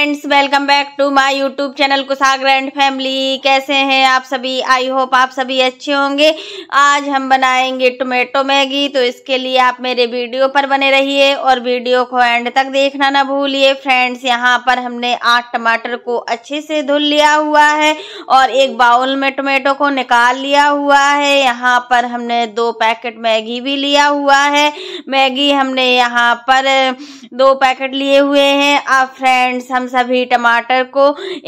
friends welcome back to my YouTube channel Kusagar and family कैसे हैं आप सभी आई होप आप सभी अच्छे होंगे आज हम बनाएंगे टोमेटो मैगी तो इसके लिए आप मेरे वीडियो पर बने रहिए और वीडियो को एंड तक देखना ना भूलिए फ्रेंड्स यहाँ पर हमने आठ टमाटर को अच्छे से धुल लिया हुआ है और एक बाउल में टोमेटो को निकाल लिया हुआ है यहाँ पर हमने दो पैकेट मैगी भी लिया हुआ है मैगी हमने यहाँ पर दो पैकेट लिए हुए हैं आप फ्रेंड्स हम सभी टमाटर को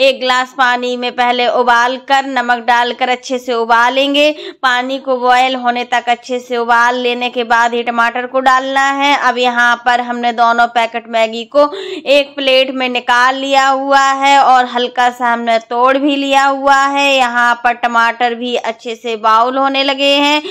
एक ग्लास पानी में पहले उबाल कर नमक डालकर अच्छे से उबालेंगे पानी को बॉयल होने तक अच्छे से उबाल लेने के बाद ही टमाटर को डालना है अब यहाँ पर हमने दोनों पैकेट मैगी को एक प्लेट में निकाल लिया हुआ है और हल्का सा हमने तोड़ भी लिया हुआ है यहाँ पर टमाटर भी अच्छे से बाउल होने लगे हैं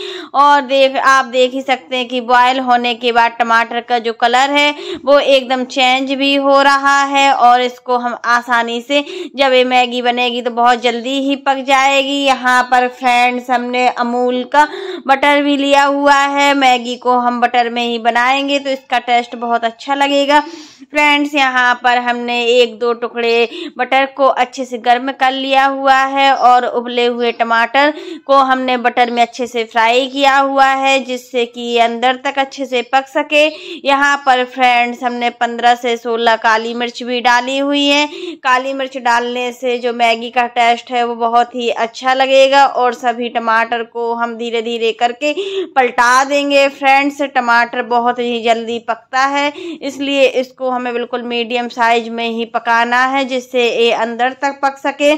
और देख आप देख ही सकते हैं कि बॉयल होने के बाद टमाटर का जो कलर है वो एकदम चेंज भी हो रहा है और इस इसको हम आसानी से जब ये मैगी बनेगी तो बहुत जल्दी ही पक जाएगी यहाँ पर फ्रेंड्स हमने अमूल का बटर भी लिया हुआ है मैगी को हम बटर में ही बनाएंगे तो इसका टेस्ट बहुत अच्छा लगेगा फ्रेंड्स यहाँ पर हमने एक दो टुकड़े बटर को अच्छे से गर्म कर लिया हुआ है और उबले हुए टमाटर को हमने बटर में अच्छे से फ्राई किया हुआ है जिससे कि अंदर तक अच्छे से पक सके यहाँ पर फ्रेंड्स हमने पंद्रह से सोलह काली मिर्च भी डाली हुई हुई हैं काली मिर्च डालने से जो मैगी का टेस्ट है वो बहुत ही अच्छा लगेगा और सभी टमाटर को हम धीरे धीरे करके पलटा देंगे फ्रेंड्स टमाटर बहुत ही जल्दी पकता है इसलिए इसको हमें बिल्कुल मीडियम साइज में ही पकाना है जिससे ये अंदर तक पक सके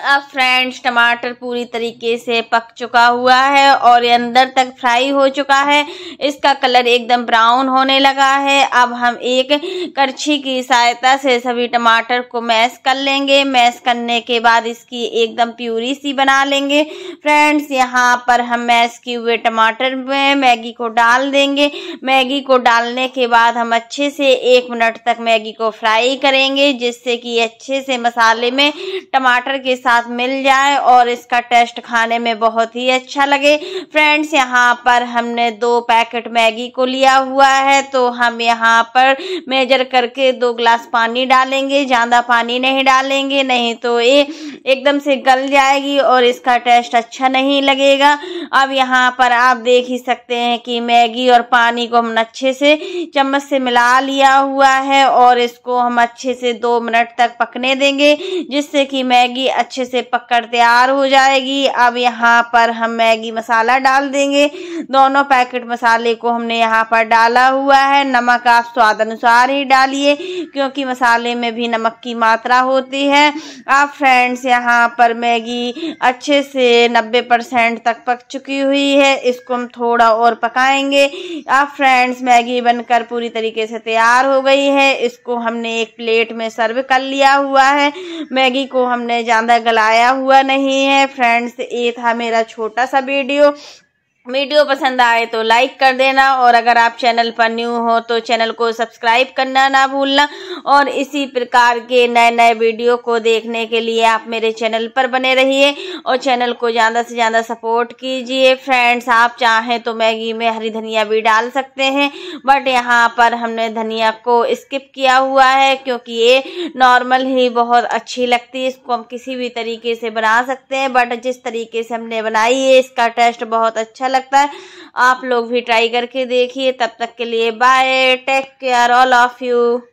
अब फ्रेंड्स टमाटर पूरी तरीके से पक चुका हुआ है और ये अंदर तक फ्राई हो चुका है इसका कलर एकदम ब्राउन होने लगा है अब हम एक करछी की सहायता से सभी टमाटर को मैश कर लेंगे मैश करने के बाद इसकी एकदम प्यूरी सी बना लेंगे फ्रेंड्स यहाँ पर हम मैश किए हुए टमाटर में मैगी को डाल देंगे मैगी को डालने के बाद हम अच्छे से एक मिनट तक मैगी को फ्राई करेंगे जिससे कि अच्छे से मसाले में टमाटर के साथ मिल जाए और इसका टेस्ट खाने में बहुत ही अच्छा लगे फ्रेंड्स यहाँ पर हमने दो पैकेट मैगी को लिया हुआ है तो हम यहाँ पर मेजर करके दो ग्लास पानी डालेंगे ज़्यादा पानी नहीं डालेंगे नहीं तो ये एकदम से गल जाएगी और इसका टेस्ट अच्छा नहीं लगेगा अब यहाँ पर आप देख ही सकते हैं कि मैगी और पानी को हमने अच्छे से चम्मच से मिला लिया हुआ है और इसको हम अच्छे से दो मिनट तक पकने देंगे जिससे कि मैगी अच्छे से पककर तैयार हो जाएगी अब यहाँ पर हम मैगी मसाला डाल देंगे दोनों पैकेट मसाले को हमने यहाँ पर डाला हुआ है नमक आप स्वाद अनुसार ही डालिए क्योंकि मसाले में भी नमक की मात्रा होती है आप फ्रेंड्स यहाँ पर मैगी अच्छे से 90 परसेंट तक पक चुकी हुई है इसको हम थोड़ा और पकाएंगे अब फ्रेंड्स मैगी बनकर पूरी तरीके से तैयार हो गई है इसको हमने एक प्लेट में सर्व कर लिया हुआ है मैगी को हमने ज़्यादा गलाया हुआ नहीं है फ्रेंड्स ये था मेरा छोटा सा वीडियो वीडियो पसंद आए तो लाइक कर देना और अगर आप चैनल पर न्यू हो तो चैनल को सब्सक्राइब करना ना भूलना और इसी प्रकार के नए नए वीडियो को देखने के लिए आप मेरे चैनल पर बने रहिए और चैनल को ज़्यादा से ज़्यादा सपोर्ट कीजिए फ्रेंड्स आप चाहें तो मैगी में हरी धनिया भी डाल सकते हैं बट यहाँ पर हमने धनिया को स्किप किया हुआ है क्योंकि ये नॉर्मल ही बहुत अच्छी लगती है इसको हम किसी भी तरीके से बना सकते हैं बट जिस तरीके से हमने बनाई है इसका टेस्ट बहुत अच्छा लगता है आप लोग भी ट्राई करके देखिए तब तक के लिए bye take care all of you